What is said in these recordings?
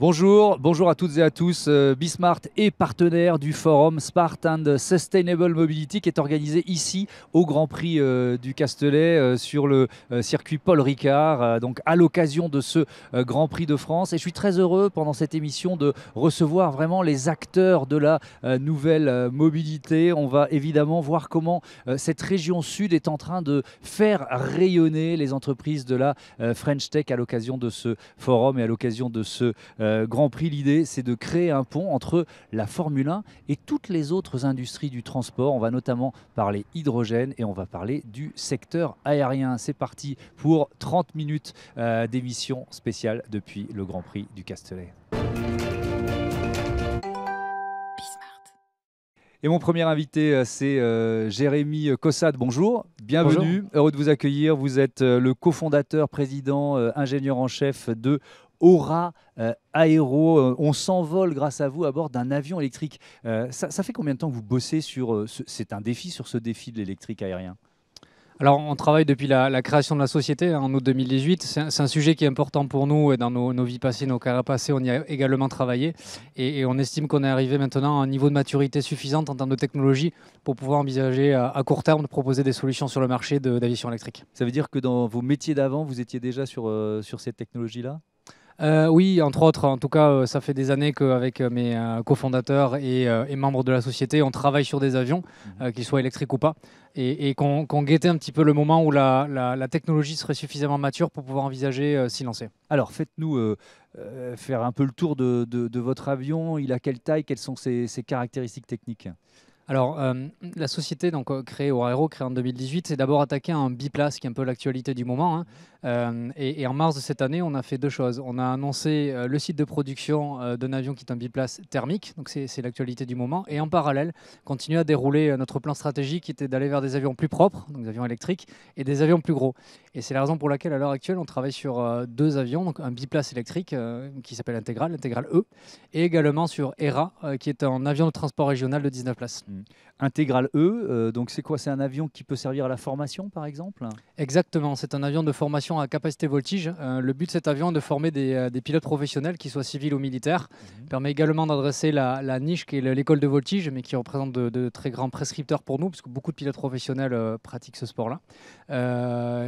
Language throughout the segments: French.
Bonjour, bonjour à toutes et à tous. Euh, Bismart est partenaire du forum Smart and Sustainable Mobility qui est organisé ici au Grand Prix euh, du Castellet euh, sur le circuit Paul Ricard, donc à l'occasion de ce Grand Prix de France. Et je suis très heureux pendant cette émission de recevoir vraiment les acteurs de la nouvelle mobilité. On va évidemment voir comment cette région sud est en train de faire rayonner les entreprises de la French Tech à l'occasion de ce forum et à l'occasion de ce euh, Grand Prix, l'idée, c'est de créer un pont entre la Formule 1 et toutes les autres industries du transport. On va notamment parler hydrogène et on va parler du secteur aérien. C'est parti pour 30 minutes euh, d'émission spéciale depuis le Grand Prix du Castellet. Et mon premier invité, euh, c'est Jérémy Cossade. Bonjour, bienvenue, heureux de vous accueillir. Vous êtes le cofondateur, président, ingénieur en chef de Aura euh, Aéro. Euh, on s'envole grâce à vous à bord d'un avion électrique. Euh, ça, fait combien de temps que vous bossez sur C'est un défi sur ce défi de l'électrique aérien alors, on travaille depuis la, création de la société hein, en août 2018. C'est un, sujet qui est important pour nous et dans nos, vies passées, nos carrières passées, on y a également travaillé. Et, on estime qu'on est arrivé maintenant à un niveau de maturité suffisante en termes de technologie pour pouvoir envisager à, court terme de proposer des solutions sur le marché d'aviation électrique. Ça veut dire que dans vos métiers d'avant, vous étiez déjà sur, sur cette technologie-là euh, oui, entre autres. En tout cas, euh, ça fait des années qu'avec euh, mes cofondateurs et, membres de la société, on travaille sur des avions, mhm. qu'ils soient électriques ou pas, et, qu'on guettait un petit peu le moment où la, technologie serait suffisamment mature pour pouvoir envisager s'y lancer. Alors, faites-nous faire un peu le tour de, votre avion. Il a quelle taille Quelles sont ses caractéristiques techniques alors, euh, la société donc, euh, créée aero, créée en 2018, c'est d'abord attaquer à un biplace, qui est un peu l'actualité du moment. Hein. Euh, et, en mars de cette année, on a fait deux choses. On a annoncé le site de production d'un avion qui est un biplace thermique, donc c'est l'actualité du moment. Et en parallèle, continue à dérouler notre plan stratégique qui était d'aller vers des avions plus propres, donc des avions électriques, et des avions plus gros. Et c'est la raison pour laquelle, à l'heure actuelle, on travaille sur deux avions, donc un biplace électrique qui s'appelle Intégral, l'Intégrale E, et également sur ERA, qui est un avion de transport régional de 19 places. Mmh. Mm. Intégrale E, euh, donc c'est quoi C'est un avion qui peut servir à la formation par exemple Exactement, c'est un avion de formation à capacité voltige. Euh, le but de cet avion est de former des, euh, pilotes professionnels, qu'ils soient civils ou militaires. Mhm. Il permet également d'adresser la, niche qui est l'école de voltige, mais qui représente de, très grands prescripteurs pour nous, puisque beaucoup de pilotes professionnels pratiquent ce sport-là.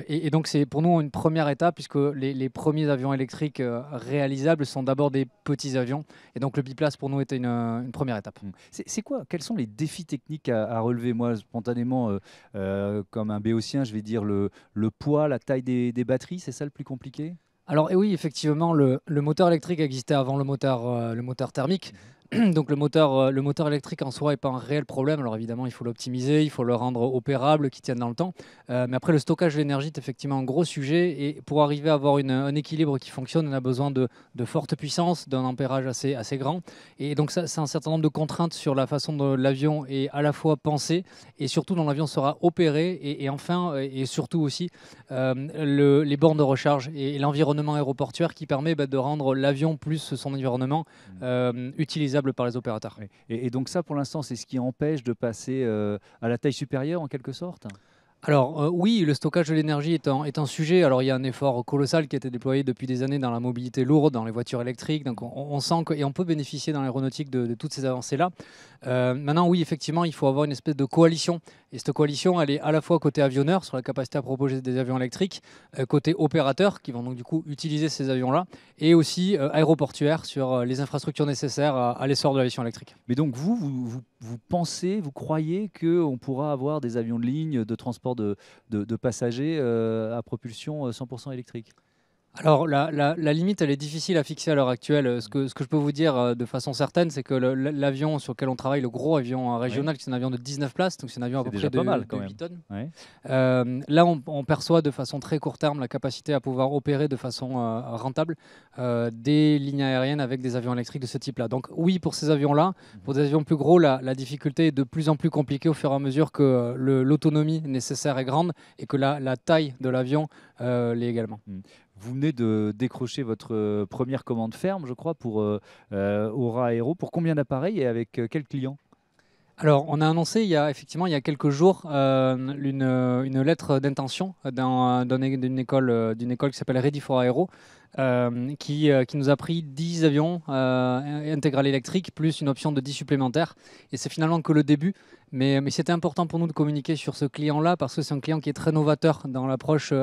Et, donc c'est pour nous une première étape, puisque les, premiers avions électriques réalisables sont d'abord des petits avions. Et donc le biplace pour nous était une, première étape. Mhm. C'est quoi Quels sont les défis techniques à relever, moi, spontanément, euh, euh, comme un béotien, je vais dire le, poids, la taille des, batteries, c'est ça le plus compliqué alors et eh oui, effectivement, le, moteur électrique existait avant le moteur euh, thermique. Mhm. Donc euh, le moteur, électrique en soi n'est pas un réel problème. Alors évidemment, il faut l'optimiser, il faut le rendre opérable, qu'il tienne dans le temps. Euh, mais après, le stockage de l'énergie est effectivement un gros sujet. Et pour arriver à avoir un équilibre qui fonctionne, on a besoin de, fortes forte puissance, d'un ampérage assez, assez grand. Et donc ça, c'est un certain nombre de contraintes sur la façon dont l'avion est à la fois pensé et surtout dont l'avion sera opéré. Et, enfin, euh, et surtout aussi, les bornes de recharge et, l'environnement aéroportuaire qui permet bah, de rendre l'avion plus son environnement mmh. utilisable par les opérateurs. et donc ça, pour l'instant, c'est ce qui empêche de passer euh, à la taille supérieure, en quelque sorte alors euh, oui, le stockage de l'énergie est sujet. Alors il y a un effort colossal qui a été déployé depuis des années dans la mobilité lourde, dans les voitures électriques. Donc on, sent que, et on peut bénéficier dans l'aéronautique de, toutes ces avancées-là. Euh, maintenant oui, effectivement, il faut avoir une espèce de coalition. Et cette coalition, elle est à la fois côté avionneur, sur la capacité à proposer des avions électriques, euh, côté opérateur, qui vont donc du coup utiliser ces avions-là, et aussi aéroportuaire, sur les infrastructures nécessaires à, l'essor de l'aviation électrique. Mais donc vous, vous, vous, vous pensez, vous croyez qu'on pourra avoir des avions de ligne, de transport de passagers euh, à propulsion 100% euh, électrique alors la, limite, elle est difficile à fixer à l'heure actuelle. Euh, ce que, ce que je peux vous dire euh, de façon certaine, c'est que l'avion sur lequel on travaille, le gros avion euh, régional, qui c'est un avion de 19 places, donc c'est un avion à peu près de, 8 tonnes. là, on, perçoit de façon très court terme la capacité à pouvoir opérer de façon rentable des lignes aériennes avec des avions électriques de ce type-là. Donc oui, pour ces avions-là, mhm. pour des avions plus gros, la, difficulté est de plus en plus compliquée au fur et à mesure que l'autonomie nécessaire est grande et que la, taille de l'avion l'est également. Mhm. Vous venez de décrocher votre euh, première commande ferme, je crois, pour euh, euh, Aura Aero. Pour combien d'appareils et avec quel client alors, on a annoncé il y a effectivement il y a quelques jours une, lettre d'intention d'une école d'une école qui s'appelle Ready for Aero, euh, euh, qui, nous a pris 10 avions euh, intégral électrique plus une option de 10 supplémentaires. Et c'est finalement que le début. Mais, c'était important pour nous de communiquer sur ce client-là parce que c'est un client qui est très novateur dans l'approche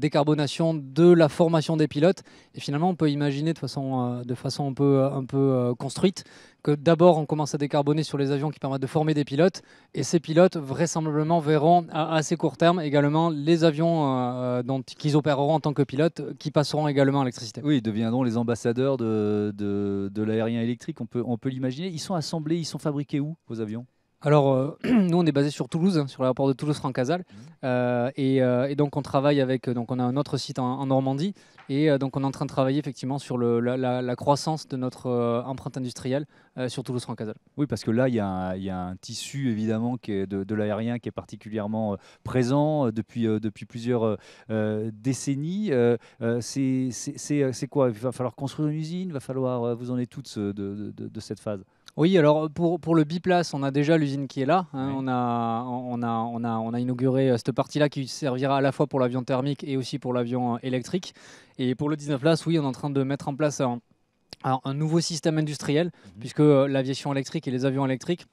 décarbonation de la formation des pilotes. Et finalement, on peut imaginer de façon, de façon un peu, un peu construite que d'abord on commence à décarboner sur les avions qui permettent de former des pilotes. Et ces pilotes, vraisemblablement, verront à assez court terme également les avions dont qu'ils opéreront en tant que pilotes qui passeront également oui, ils deviendront les ambassadeurs de, l'aérien électrique, on peut, on peut l'imaginer. Ils sont assemblés, ils sont fabriqués où, vos avions alors, euh, nous, on est basé sur Toulouse, sur l'aéroport de Toulouse-Francazal. Mmh. Euh, euh, et, donc, on travaille avec. Euh, donc, on a un autre site en, Normandie. Et donc, on est en train de travailler effectivement sur la, croissance de notre empreinte industrielle sur Toulouse-Francazal. Oui, parce que là, il y, a un tissu, évidemment, qui est de, l'aérien qui est particulièrement présent depuis, plusieurs décennies. c'est quoi Il va falloir construire une usine Il va falloir. vous en êtes toutes de cette phase oui, alors euh, pour, pour le biplace, on a déjà l'usine qui est là. Hein, on, a, on, a, on, a, on a inauguré euh, cette partie-là qui servira à la fois pour l'avion thermique et aussi pour l'avion euh, électrique. Et pour le 19 place, oui, on est en train de mettre en place un, nouveau système industriel, mhm. puisque l'aviation électrique et les avions électriques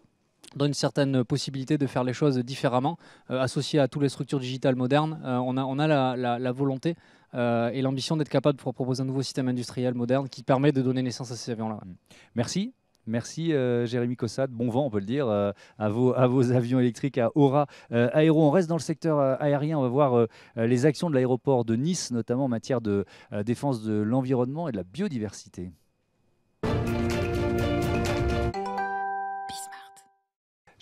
donnent une certaine possibilité de faire les choses différemment, Associés à toutes les structures digitales modernes. on, a, on a la, volonté et l'ambition d'être capable de proposer un nouveau système industriel moderne qui permet de donner naissance à ces avions-là. Mhm. Merci. Merci euh, Jérémy Cossade, bon vent on peut le dire, euh, à, vos, avions électriques, à Aura euh, Aéro. On reste dans le secteur aérien, on va voir les actions de l'aéroport de Nice, notamment en matière de défense de l'environnement et de la biodiversité.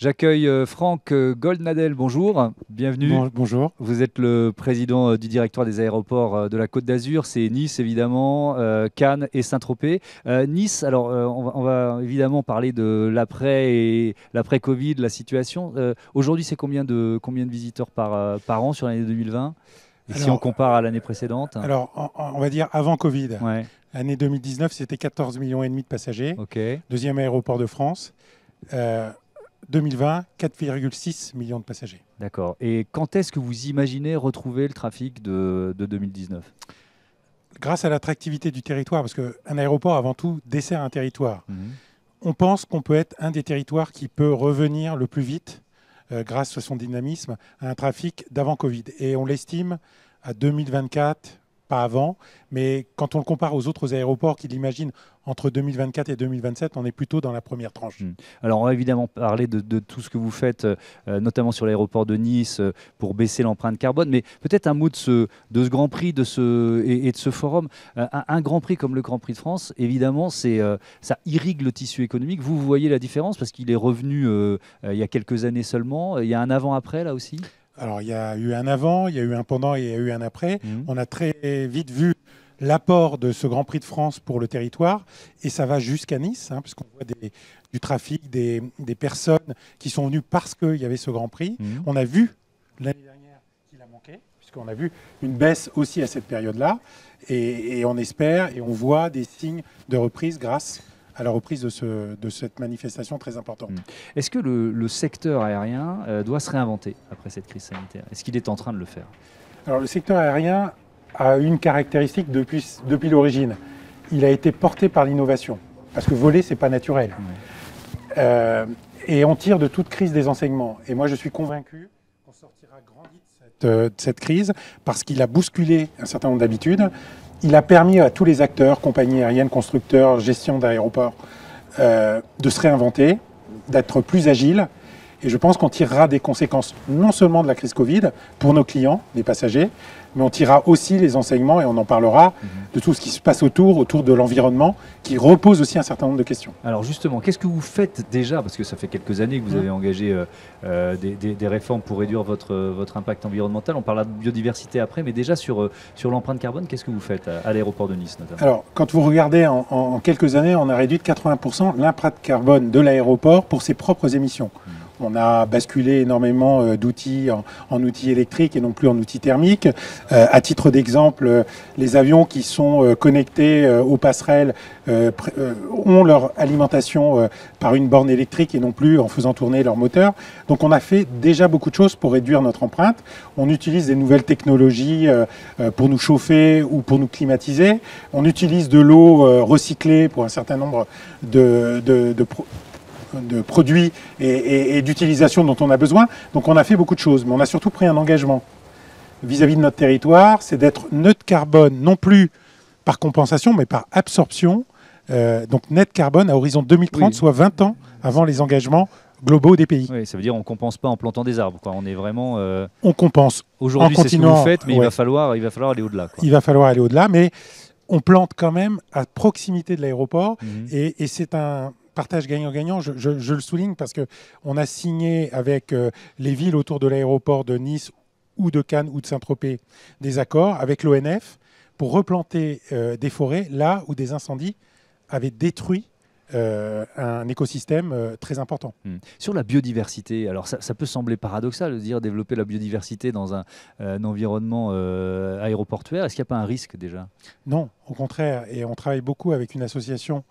J'accueille euh, Franck euh, Goldnadel. Bonjour, bienvenue. bonjour. Vous êtes le président euh, du directoire des aéroports de la Côte d'Azur. C'est Nice, évidemment, Cannes et Saint-Tropez. nice, alors on, va, évidemment parler de l'après et l'après-Covid, la situation. Aujourd'hui, c'est combien de, combien de visiteurs par, par an sur l'année 2020 si on compare à l'année précédente Alors, on, va dire avant Covid. Ouais. L'année 2019, c'était 14 millions et demi de passagers. Ok. Deuxième aéroport de France. Euh, 2020, 4,6 millions de passagers. D'accord. Et quand est-ce que vous imaginez retrouver le trafic de, 2019 Grâce à l'attractivité du territoire, parce qu'un aéroport, avant tout, dessert un territoire. Mhm. On pense qu'on peut être un des territoires qui peut revenir le plus vite, euh, grâce à son dynamisme, à un trafic d'avant Covid. Et on l'estime à 2024, pas avant. Mais quand on le compare aux autres aéroports qu'il imagine entre 2024 et 2027, on est plutôt dans la première tranche. Mmh. Alors on va évidemment parler de, tout ce que vous faites, euh, notamment sur l'aéroport de Nice, euh, pour baisser l'empreinte carbone, mais peut-être un mot de ce, de ce Grand Prix de ce, et, de ce forum. Euh, un, Grand Prix comme le Grand Prix de France, évidemment, ça irrigue le tissu économique. vous voyez la différence parce qu'il est revenu il y a quelques années seulement. Il y a un avant-après là aussi alors, il y a eu un avant, il y a eu un pendant et il y a eu un après. Mhm. On a très vite vu l'apport de ce Grand Prix de France pour le territoire, et ça va jusqu'à Nice, hein, puisqu'on voit du trafic, des, personnes qui sont venues parce qu'il y avait ce Grand Prix. Mhm. On a vu l'année dernière qu'il a manqué, puisqu'on a vu une baisse aussi à cette période-là, et, et on espère et on voit des signes de reprise grâce à la reprise de, ce, cette manifestation très importante. Mm. Est-ce que le, secteur aérien euh, doit se réinventer après cette crise sanitaire Est-ce qu'il est en train de le faire Alors le secteur aérien a une caractéristique depuis, l'origine. Il a été porté par l'innovation, parce que voler, ce n'est pas naturel. Euh, et on tire de toute crise des enseignements. Et moi, je suis convaincu qu'on sortira grandi de cette, euh, de cette crise parce qu'il a bousculé un certain nombre d'habitudes, il a permis à tous les acteurs, compagnies aériennes, constructeurs, gestion d'aéroports, euh, de se réinventer, d'être plus agiles. Et je pense qu'on tirera des conséquences non seulement de la crise Covid pour nos clients, les passagers, mais on tirera aussi les enseignements, et on en parlera, mhm. de tout ce qui se passe autour, autour de l'environnement, qui repose aussi un certain nombre de questions. Alors justement, qu'est-ce que vous faites déjà Parce que ça fait quelques années que vous mmh. avez engagé euh, euh, des, réformes pour réduire votre, euh, votre impact environnemental. On parlera de biodiversité après, mais déjà sur, sur l'empreinte carbone, qu'est-ce que vous faites à, l'aéroport de Nice notamment Alors, quand vous regardez en, quelques années, on a réduit de 80% l'empreinte carbone de l'aéroport pour ses propres émissions. Mmh. On a basculé énormément euh, d'outils en, outils électriques et non plus en outils thermiques. Euh, à titre d'exemple, euh, les avions qui sont connectés aux passerelles ont leur alimentation par une borne électrique et non plus en faisant tourner leur moteur. Donc on a fait déjà beaucoup de choses pour réduire notre empreinte. On utilise des nouvelles technologies pour nous chauffer ou pour nous climatiser. On utilise de l'eau recyclée pour un certain nombre de, de de produits et, d'utilisation dont on a besoin. Donc on a fait beaucoup de choses, mais on a surtout pris un engagement vis-à-vis de notre territoire, c'est d'être neutre carbone, non plus par compensation, mais par absorption. Euh, donc net carbone à horizon 2030, soit 20 ans avant les engagements globaux des pays. ça veut dire on compense pas en plantant des arbres. On est vraiment. Euh, on compense. Aujourd'hui, c'est ce que vous mais il va falloir, aller au-delà. Il va falloir aller au-delà, mais on plante quand même à proximité de l'aéroport mhm. et c'est un partage gagnant-gagnant, je, le souligne parce qu'on a signé avec euh, les villes autour de l'aéroport de Nice ou de Cannes ou de Saint-Tropez des accords avec l'ONF pour replanter euh, des forêts là où des incendies avaient détruit euh, un écosystème très important. Hmm. Sur la biodiversité, alors ça, peut sembler paradoxal de dire développer la biodiversité dans un, un environnement aéroportuaire. Est-ce qu'il n'y a pas un risque déjà Non, au contraire. Et on travaille beaucoup avec une association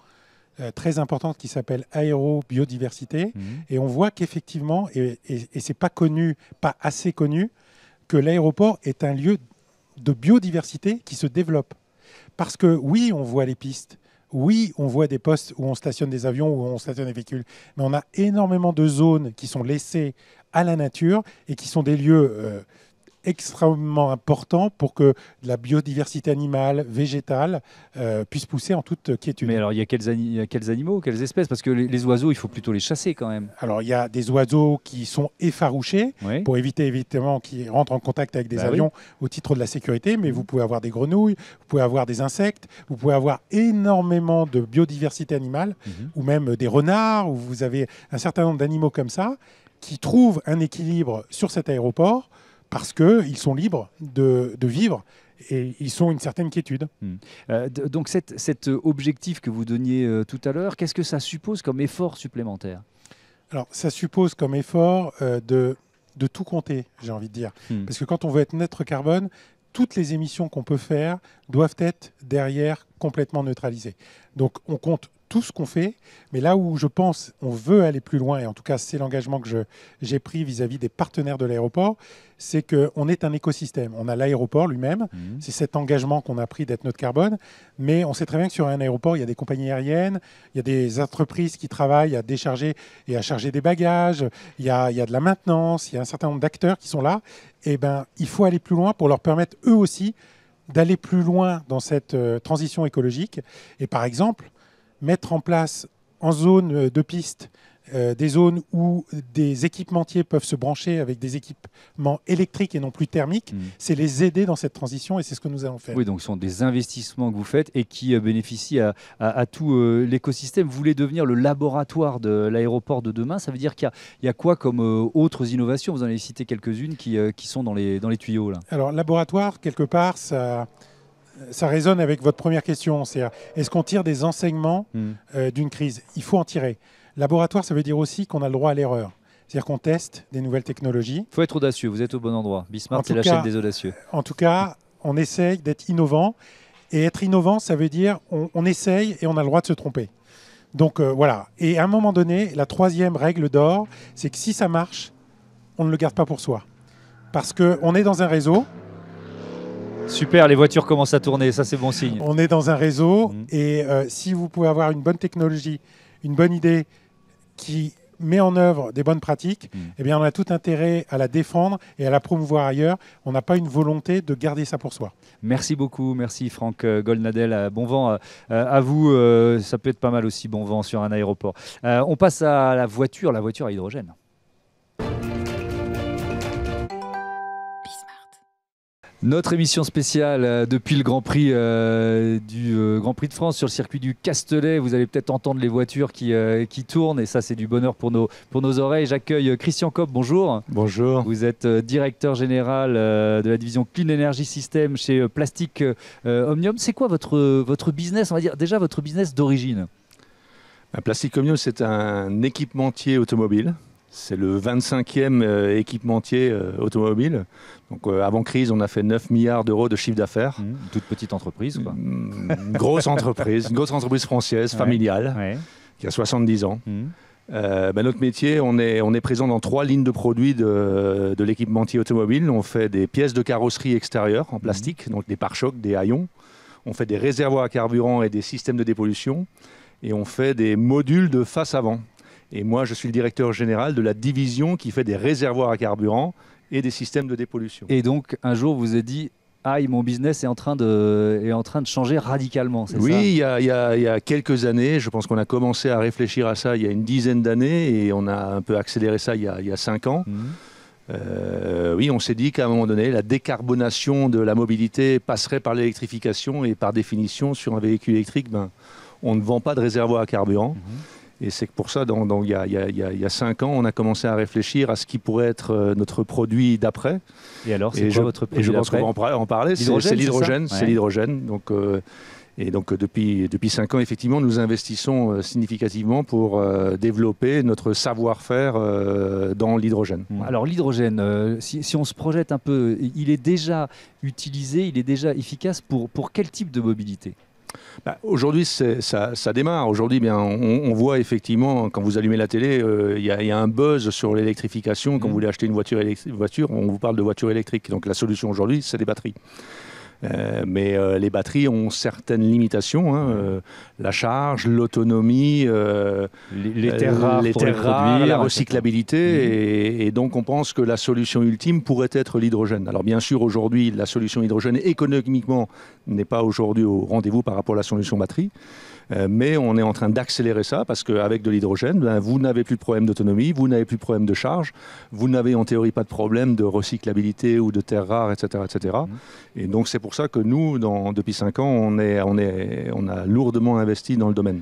euh, très importante qui s'appelle aéro biodiversité. Mhm. Et on voit qu'effectivement, et, et, n'est c'est pas connu, pas assez connu, que l'aéroport est un lieu de biodiversité qui se développe. Parce que oui, on voit les pistes, oui, on voit des postes où on stationne des avions, où on stationne des véhicules, mais on a énormément de zones qui sont laissées à la nature et qui sont des lieux euh, extrêmement important pour que la biodiversité animale, végétale, euh, puisse pousser en toute quiétude. Mais alors, il y a quels, animaux, quelles espèces Parce que les, oiseaux, il faut plutôt les chasser quand même. Alors, il y a des oiseaux qui sont effarouchés pour éviter évidemment qu'ils rentrent en contact avec des bah avions au titre de la sécurité, mais mmh. vous pouvez avoir des grenouilles, vous pouvez avoir des insectes, vous pouvez avoir énormément de biodiversité animale, mmh. ou même des renards, où vous avez un certain nombre d'animaux comme ça qui trouvent un équilibre sur cet aéroport parce qu'ils sont libres de, vivre et ils sont une certaine quiétude. Hmm. Euh, donc cet, cet, euh, objectif que vous donniez euh, tout à l'heure, qu'est-ce que ça suppose comme effort supplémentaire Alors ça suppose comme effort de, de, tout compter, j'ai envie de dire. Hmm. Parce que quand on veut être neutre carbone, toutes les émissions qu'on peut faire doivent être derrière complètement neutralisées. Donc on compte tout ce qu'on fait, mais là où je pense on veut aller plus loin, et en tout cas c'est l'engagement que j'ai pris vis-à-vis des partenaires de l'aéroport, c'est qu'on est un écosystème. On a l'aéroport lui-même, mhm. c'est cet engagement qu'on a pris d'être notre carbone, mais on sait très bien que sur un aéroport, il y a des compagnies aériennes, il y a des entreprises qui travaillent à décharger et à charger des bagages, il y a, il y a de la maintenance, il y a un certain nombre d'acteurs qui sont là, et eh ben il faut aller plus loin pour leur permettre eux aussi d'aller plus loin dans cette euh, transition écologique. Et par exemple, mettre en place en zone euh, de piste euh, des zones où des équipementiers peuvent se brancher avec des équipements électriques et non plus thermiques, mm. c'est les aider dans cette transition et c'est ce que nous allons faire. Oui, donc ce sont des investissements que vous faites et qui euh, bénéficient à, tout l'écosystème. Vous voulez devenir le laboratoire de l'aéroport de demain, ça veut dire qu'il y, a quoi comme autres innovations Vous en avez cité quelques-unes qui, sont dans les, dans les tuyaux là. Alors, laboratoire, quelque part, ça ça résonne avec votre première question. C'est est-ce qu'on tire des enseignements hmm. euh, d'une crise Il faut en tirer. Laboratoire, ça veut dire aussi qu'on a le droit à l'erreur. C'est-à-dire qu'on teste des nouvelles technologies. Il faut être audacieux, vous êtes au bon endroit. Bismarck, c'est la chaîne des audacieux. En tout cas, on essaye d'être innovant. Et être innovant, ça veut dire on, essaye et on a le droit de se tromper. Donc euh, voilà. Et à un moment donné, la troisième règle d'or, c'est que si ça marche, on ne le garde pas pour soi. Parce qu'on est dans un réseau, Super, les voitures commencent à tourner, ça c'est bon signe. On est dans un réseau mm. et euh, si vous pouvez avoir une bonne technologie, une bonne idée qui met en œuvre des bonnes pratiques, mm. eh bien on a tout intérêt à la défendre et à la promouvoir ailleurs. On n'a pas une volonté de garder ça pour soi. Merci beaucoup, merci Franck euh, Goldnadel. Euh, bon vent à vous, ça peut être pas mal aussi bon vent sur un aéroport. On passe à la voiture, la voiture à hydrogène. Notre émission spéciale euh, depuis le Grand Prix euh, du euh, Grand Prix de France sur le circuit du Castellet. Vous allez peut-être entendre les voitures qui, tournent et ça c'est du bonheur pour nos, pour nos oreilles. J'accueille Christian Kopp, bonjour. Bonjour. Vous êtes directeur général de la division Clean Energy System chez Plastic Omnium. C'est quoi votre, votre business, on va dire déjà votre business d'origine Plastic Omnium c'est un équipementier automobile. C'est le 25e euh, équipementier euh, automobile. Donc euh, avant crise, on a fait 9 milliards d'euros de chiffre d'affaires. Mmh. toute petite mmh, entreprise, une grosse entreprise, grosse entreprise française, familiale, qui a 70 ans. Mmh. Ben, notre métier, on est, présent dans trois lignes de produits de, de l'équipementier automobile. On fait des pièces de carrosserie extérieure en plastique, donc des pare-chocs, des haillons. On fait des réservoirs à carburant et des systèmes de dépollution. Et on fait des modules de face avant. Et moi, je suis le directeur général de la division qui fait des réservoirs à carburant et des systèmes de dépollution. Et donc, un jour, vous avez dit, aïe, mon business est en train de, est en train de changer radicalement, c'est oui, ça Oui, il y, a, quelques années, je pense qu'on a commencé à réfléchir à ça il y a une dizaine d'années et on a un peu accéléré ça il y a, cinq ans. Mhm. Euh, oui, on s'est dit qu'à un moment donné, la décarbonation de la mobilité passerait par l'électrification et par définition, sur un véhicule électrique, ben, on ne vend pas de réservoirs à carburant. Mhm. Et c'est que pour ça, il, y a, cinq ans, on a commencé à réfléchir à ce qui pourrait être euh, notre produit d'après. Et alors, c'est votre produit Et je pense qu'on va en, parler. C'est l'hydrogène. C'est l'hydrogène. Euh, et donc euh, depuis, depuis 5 ans, effectivement, nous investissons significativement pour développer notre savoir-faire dans l'hydrogène. Mmh. Alors l'hydrogène, si, on se projette un peu, il est déjà utilisé, il est déjà efficace pour quel type de mobilité bah, aujourd'hui, ça, démarre. Aujourd'hui, bien, on, voit effectivement, quand vous allumez la télé, euh, il y, a un buzz sur l'électrification. Quand mm. vous voulez acheter une voiture, voiture, on vous parle de voiture électrique. Donc la solution aujourd'hui, c'est des batteries. Euh, mais euh, les batteries ont certaines limitations. Hein, euh, la charge, l'autonomie, les, terres rares, la recyclabilité. et, donc on pense que la solution ultime pourrait être l'hydrogène. Alors bien sûr, aujourd'hui, la solution hydrogène économiquement n'est pas aujourd'hui au rendez-vous par rapport à la solution batterie. Euh, mais on est en train d'accélérer ça parce qu'avec de l'hydrogène, ben, vous n'avez plus de problème d'autonomie, vous n'avez plus de problème de charge, vous n'avez en théorie pas de problème de recyclabilité ou de terres rares, etc. etc. Mmh. Et donc c'est pour ça que nous, dans, depuis 5 ans, on, on, a lourdement investi dans le domaine.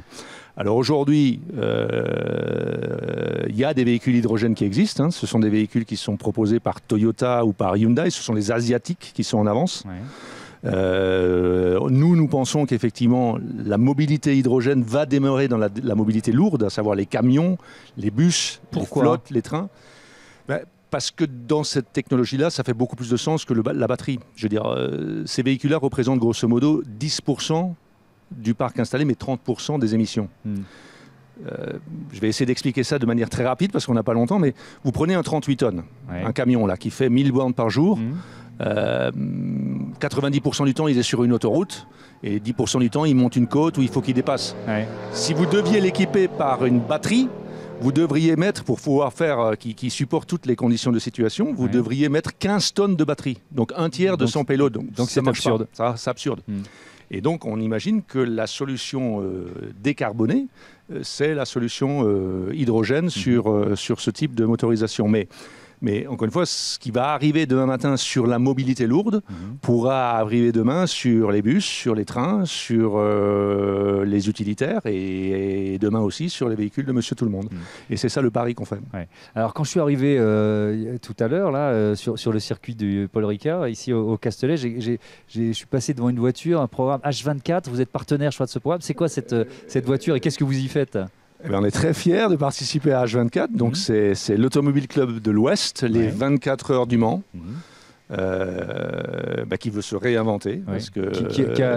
Alors aujourd'hui, euh, il y a des véhicules hydrogène qui existent. Hein. Ce sont des véhicules qui sont proposés par Toyota ou par Hyundai. Ce sont les Asiatiques qui sont en avance. Euh, nous, nous pensons qu'effectivement, la mobilité hydrogène va demeurer dans la, mobilité lourde, à savoir les camions, les bus, les flottes, les trains. Ben, parce que dans cette technologie-là, ça fait beaucoup plus de sens que la batterie. Je veux dire, euh, ces véhicules-là représentent grosso modo 10% du parc installé, mais 30% des émissions. Hmm. Euh, je vais essayer d'expliquer ça de manière très rapide parce qu'on n'a pas longtemps, mais vous prenez un 38 tonnes, un camion là qui fait 1000 bornes par jour. Hmm. 90% euh, du temps, il est sur une autoroute et 10% du temps, il monte une côte où il faut qu'il dépasse. Si vous deviez l'équiper par une batterie, vous devriez mettre, pour pouvoir faire, euh, qui, supporte toutes les conditions de situation, vous devriez mettre 15 tonnes de batterie, donc un tiers de son payload. Donc c'est absurde. c'est hmm. absurde. Et donc on imagine que la solution euh, décarbonée, c'est la solution hydrogène hmm. sur, sur ce type de motorisation. Mais mais encore une fois, ce qui va arriver demain matin sur la mobilité lourde mhm. pourra arriver demain sur les bus, sur les trains, sur euh, les utilitaires et, demain aussi sur les véhicules de Monsieur Tout le Monde. Mhm. Et c'est ça le pari qu'on fait. Alors quand je suis arrivé euh, tout à l'heure là euh, sur, sur, le circuit du Paul Ricard ici au, au Castellet, je suis passé devant une voiture, un programme H24. Vous êtes partenaire, je crois, de ce programme. C'est quoi cette, cette voiture et qu'est-ce que vous y faites eh ben, on est très fiers de participer à H24. Donc, mhm. c'est l'Automobile Club de l'Ouest, les 24 heures du Mans. Mhm. Euh, bah, qui veut se réinventer. Parce que,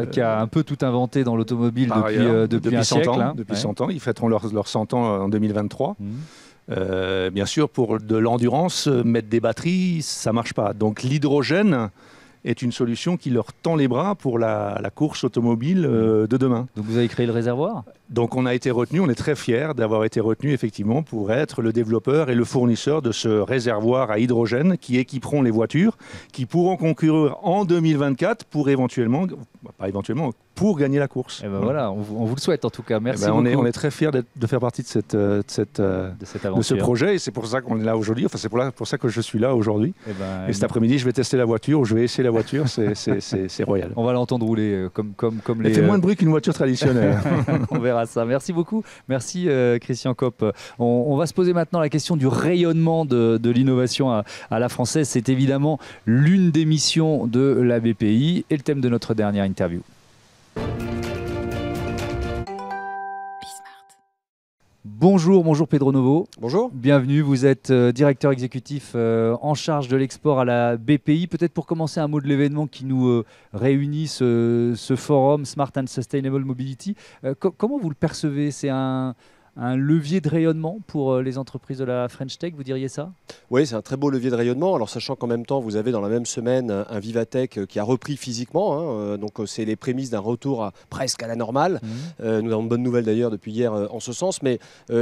qui, a, un peu tout inventé dans l'automobile depuis, euh, depuis, un 100 siècle. Ans, hein. Depuis 100 ans, ils fêteront leurs leur 100 ans euh, en 2023. Mhm. bien sûr, pour de l'endurance, mettre des batteries, ça marche pas. Donc l'hydrogène, est une solution qui leur tend les bras pour la, course automobile euh, de demain. Donc vous avez créé le réservoir Donc on a été retenu, on est très fiers d'avoir été retenu effectivement pour être le développeur et le fournisseur de ce réservoir à hydrogène qui équiperont les voitures, qui pourront concourir en 2024 pour éventuellement, pas éventuellement, pour gagner la course. Et eh ben voilà, on vous, le souhaite en tout cas. Merci. Eh ben, on, est, on, est, très fiers de faire partie de, cette, euh, euh, de, cette, de, ce projet et c'est pour ça qu'on est là aujourd'hui. Enfin, c'est pour, ça que je suis là aujourd'hui. Eh ben, et, cet après-midi, je vais tester la voiture, je vais essayer la la voiture, c'est royal. On va l'entendre rouler euh, comme, comme, comme les. Elle fait moins de euh, bruit qu'une voiture traditionnelle. on verra ça. Merci beaucoup. Merci euh, Christian Kopp. On, va se poser maintenant la question du rayonnement de, l'innovation à, à, la française. C'est évidemment l'une des missions de la BPI et le thème de notre dernière interview. Bonjour, bonjour Pedro Novo. Bonjour. Bienvenue, vous êtes euh, directeur exécutif euh, en charge de l'export à la BPI. Peut-être pour commencer un mot de l'événement qui nous euh, réunit, ce, forum Smart and Sustainable Mobility. comment vous le percevez C'est un, un levier de rayonnement pour euh, les entreprises de la French Tech, vous diriez ça Oui, c'est un très beau levier de rayonnement. Alors, sachant qu'en même temps, vous avez dans la même semaine euh, un Vivatech euh, qui a repris physiquement. Hein, donc, c'est les prémices d'un retour presque à la normale. Mmh. nous avons de bonnes nouvelles d'ailleurs depuis hier en ce sens, mais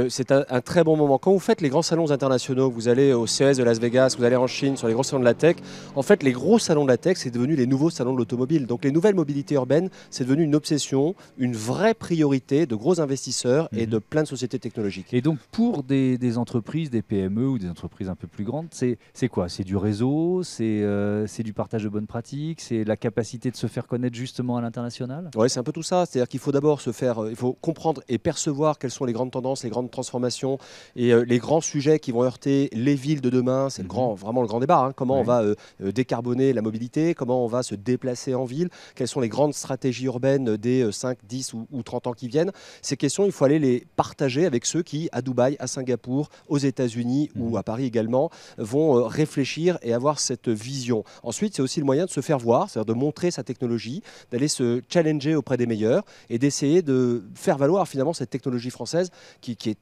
c'est un, très bon moment. Quand vous faites les grands salons internationaux, vous allez au CES de Las Vegas, vous allez en Chine sur les grands salons de la tech, en fait, les gros salons de la tech, c'est devenu les nouveaux salons de l'automobile. Donc, les nouvelles mobilités urbaines, c'est devenu une obsession, une vraie priorité de gros investisseurs et mmh. de plein de sociétés technologique. Et donc pour des, entreprises, des PME ou des entreprises un peu plus grandes, c'est quoi C'est du réseau, c'est euh, c'est du partage de bonnes pratiques, c'est la capacité de se faire connaître justement à l'international Oui, c'est un peu tout ça. C'est-à-dire qu'il faut d'abord se faire, euh, il faut comprendre et percevoir quelles sont les grandes tendances, les grandes transformations et euh, les grands sujets qui vont heurter les villes de demain. C'est le mhm. grand, vraiment le grand débat. Hein. Comment on va décarboner la mobilité, comment on va se déplacer en ville, quelles sont les grandes stratégies urbaines des 5, 10 ou 30 ans qui viennent. Ces questions, il faut aller les partager avec ceux qui, à Dubaï, à Singapour, aux États-Unis ou mhm. à Paris également, vont euh, réfléchir et avoir cette vision. Ensuite, c'est aussi le moyen de se faire voir, c'est-à-dire de montrer sa technologie, d'aller se challenger auprès des meilleurs et d'essayer de faire valoir finalement cette technologie française qui est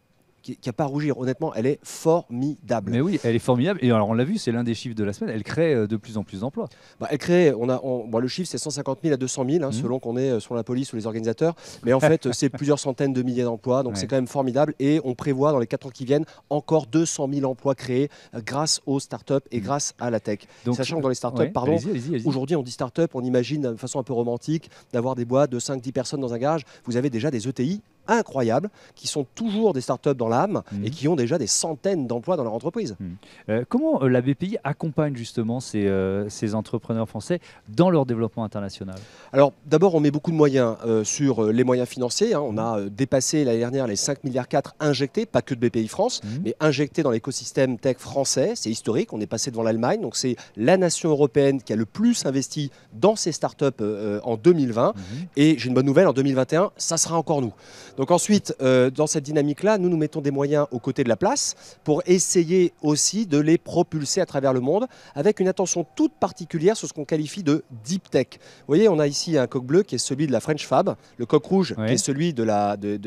qui n'a pas à rougir. Honnêtement, elle est formidable. Mais oui, elle est formidable. Et alors, on l'a vu, c'est l'un des chiffres de la semaine. Elle crée euh, de plus en plus d'emplois. Bah, elle crée, on a, le chiffre, c'est 150 000 à 200 000, hein, mmh. selon qu'on est euh, sur la police ou les organisateurs. Mais en fait, c'est plusieurs centaines de milliers d'emplois. Donc, c'est quand même formidable. Et on prévoit, dans les 4 ans qui viennent, encore 200 000 emplois créés euh, grâce aux startups et mmh. grâce à la tech. Sachant que dans les startups, pardon, aujourd'hui, on dit startup, on imagine de façon un peu romantique d'avoir des boîtes de 5-10 personnes dans un garage. Vous avez déjà des ETI incroyables, qui sont toujours des startups dans l'âme mhm. et qui ont déjà des centaines d'emplois dans leur entreprise. Mhm. Euh, comment euh, la BPI accompagne justement euh, ces, entrepreneurs français dans leur développement international Alors d'abord, on met beaucoup de moyens sur les moyens financiers. Hein. On mhm. a dépassé l'année dernière les 5 milliards 4 injectés, pas que de BPI France, mais injectés dans l'écosystème tech français. C'est historique, on est passé devant l'Allemagne, donc c'est la nation européenne qui a le plus investi dans ces startups en 2020. Et j'ai une bonne nouvelle, en 2021, ça sera encore nous. Donc ensuite, euh, dans cette dynamique-là, nous nous mettons des moyens aux côtés de la place pour essayer aussi de les propulser à travers le monde avec une attention toute particulière sur ce qu'on qualifie de deep tech. Vous voyez, on a ici un coq bleu qui est celui de la French Fab, le coq rouge qui est celui de la, des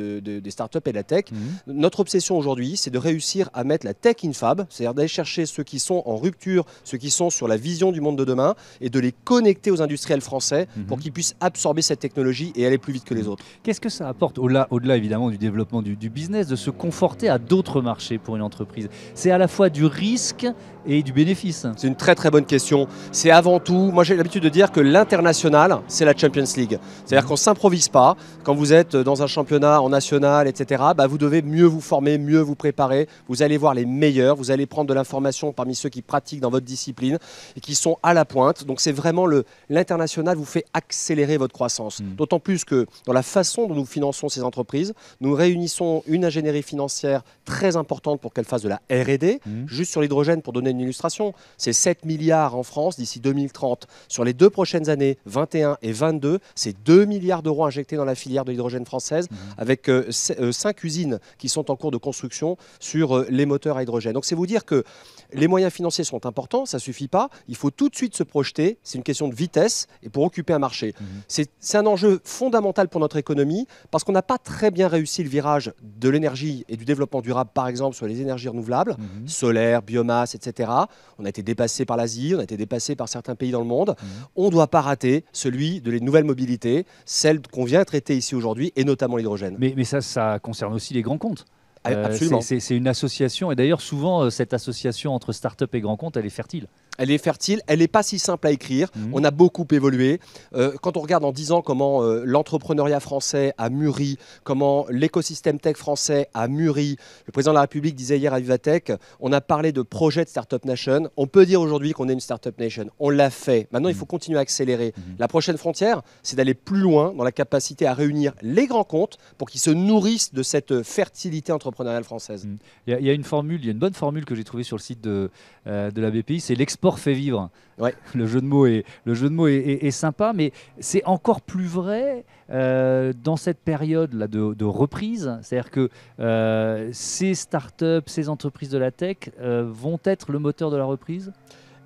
startups et de la tech. Mhm. Notre obsession aujourd'hui, c'est de réussir à mettre la tech in fab, c'est-à-dire d'aller chercher ceux qui sont en rupture, ceux qui sont sur la vision du monde de demain et de les connecter aux industriels français mhm. pour qu'ils puissent absorber cette technologie et aller plus vite que les mhm. autres. Qu'est-ce que ça apporte au-delà au au-delà évidemment du développement du, du business, de se conforter à d'autres marchés pour une entreprise. C'est à la fois du risque et du bénéfice C'est une très très bonne question. C'est avant tout, moi j'ai l'habitude de dire que l'international, c'est la Champions League. C'est-à-dire mhm. qu'on ne s'improvise pas. Quand vous êtes dans un championnat en national, etc., bah, vous devez mieux vous former, mieux vous préparer. Vous allez voir les meilleurs, vous allez prendre de l'information parmi ceux qui pratiquent dans votre discipline et qui sont à la pointe. Donc c'est vraiment le l'international vous fait accélérer votre croissance. Mhm. D'autant plus que dans la façon dont nous finançons ces entreprises, nous réunissons une ingénierie financière très importante pour qu'elle fasse de la R&D, mhm. juste sur l'hydrogène pour donner une illustration, c'est 7 milliards en France d'ici 2030. Sur les deux prochaines années, 21 et 22, c'est 2 milliards d'euros injectés dans la filière de l'hydrogène française, mhm. avec euh, euh, cinq 5 usines qui sont en cours de construction sur euh, les moteurs à hydrogène. Donc c'est vous dire que les moyens financiers sont importants, ça ne suffit pas. Il faut tout de suite se projeter. C'est une question de vitesse et pour occuper un marché. Mhm. C'est un enjeu fondamental pour notre économie parce qu'on n'a pas très bien réussi le virage de l'énergie et du développement durable, par exemple, sur les énergies renouvelables, mhm. solaire, biomasse, etc. On a été dépassé par l'Asie, on a été dépassé par certains pays dans le monde. Mhm. On ne doit pas rater celui de les nouvelles mobilités, celles qu'on vient traiter ici aujourd'hui et notamment l'hydrogène. mais ça, ça concerne aussi les grands comptes. Euh, Absolument. C'est une association, et d'ailleurs souvent euh, cette association entre start-up et grand compte, elle est fertile elle est fertile, elle n'est pas si simple à écrire. Mhm. On a beaucoup évolué. Euh, quand on regarde en 10 ans comment euh, l'entrepreneuriat français a mûri, comment l'écosystème tech français a mûri, le président de la République disait hier à Vivatech, on a parlé de projet de Startup Nation. On peut dire aujourd'hui qu'on est une Startup Nation. On l'a fait. Maintenant, il faut mhm. continuer à accélérer. Mhm. La prochaine frontière, c'est d'aller plus loin dans la capacité à réunir les grands comptes pour qu'ils se nourrissent de cette fertilité entrepreneuriale française. Il y, a, une formule, il y une bonne formule que j'ai trouvée sur le site de, euh, de la BPI, c'est l'export fait vivre. Le jeu de mots est, le jeu de est, sympa, mais c'est encore plus vrai euh, dans cette période là de, reprise. C'est-à-dire que euh, ces startups, ces entreprises de la tech euh, vont être le moteur de la reprise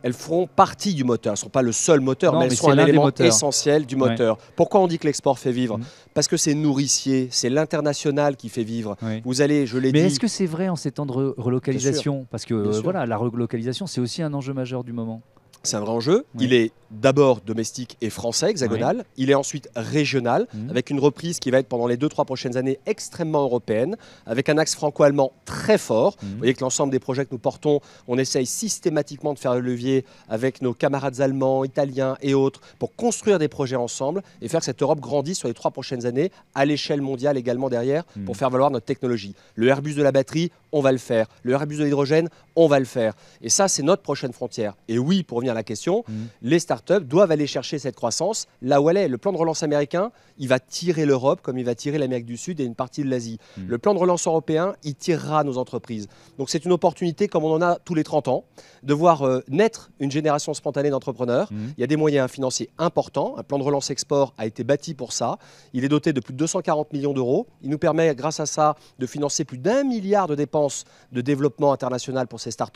elles feront partie du moteur. Elles ne sont pas le seul moteur, mais elles sont un élément essentiel du moteur. Pourquoi on dit que l'export fait vivre mhm. Parce que c'est nourricier, c'est l'international qui fait vivre. Vous allez, je l'ai dit. Mais est-ce que c'est vrai en ces temps de relocalisation Parce que euh, voilà, la relocalisation, c'est aussi un enjeu majeur du moment. C'est un vrai enjeu. Il est d'abord domestique et français, hexagonal. Il est ensuite régional, mhm. avec une reprise qui va être pendant les 2-3 prochaines années extrêmement européenne, avec un axe franco-allemand très fort. Mhm. Vous voyez que l'ensemble des projets que nous portons, on essaye systématiquement de faire le levier avec nos camarades allemands, italiens et autres pour construire des projets ensemble et faire que cette Europe grandisse sur les 3 prochaines années, à l'échelle mondiale également derrière, mhm. pour faire valoir notre technologie. Le Airbus de la batterie, on va le faire. Le Airbus de l'hydrogène, on va le faire. Et ça, c'est notre prochaine frontière. Et oui, pour revenir à la question, les startups doivent aller chercher cette croissance là où elle est. Le plan de relance américain, il va tirer l'Europe comme il va tirer l'Amérique du Sud et une partie de l'Asie. Hmm. Le plan de relance européen, il tirera nos entreprises. Donc c'est une opportunité, comme on en a tous les 30 ans, de voir euh, naître une génération spontanée d'entrepreneurs. Hmm. Il y a des moyens financiers importants. Un plan de relance export a été bâti pour ça. Il est doté de plus de 240 millions d'euros. Il nous permet, grâce à ça, de financer plus d'un milliard de dépenses de développement international pour ces startups.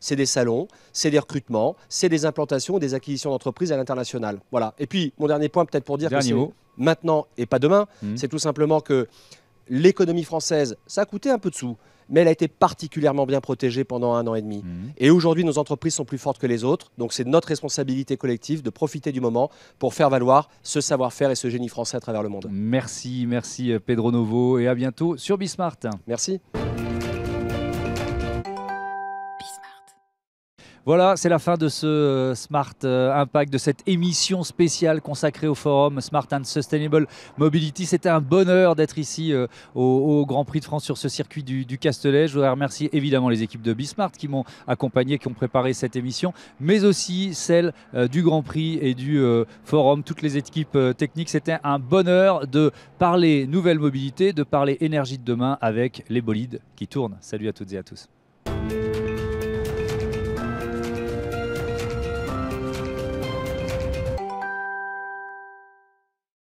C'est des salons, c'est des recrutements, c'est des implantations, des acquisitions d'entreprises entreprises à l'international. Voilà. Et puis, mon dernier point, peut-être pour dire que maintenant et pas demain, hmm. c'est tout simplement que l'économie française, ça a coûté un peu de sous, mais elle a été particulièrement bien protégée pendant un an et demi. Hmm. Et aujourd'hui, nos entreprises sont plus fortes que les autres, donc c'est notre responsabilité collective de profiter du moment pour faire valoir ce savoir-faire et ce génie français à travers le monde. Merci, merci euh, Pedro Novo, et à bientôt sur Bismart. Merci. Voilà, c'est la fin de ce euh, Smart euh, Impact, de cette émission spéciale consacrée au forum Smart and Sustainable Mobility. C'était un bonheur d'être ici euh, au, Grand Prix de France sur ce circuit du, Castellet. Je voudrais remercier évidemment les équipes de Bismart qui m'ont accompagné, qui ont préparé cette émission, mais aussi celles du Grand Prix et du forum, toutes les équipes techniques. C'était un bonheur de parler nouvelle mobilité, de parler énergie de demain avec les bolides qui tournent. Salut à toutes et à tous.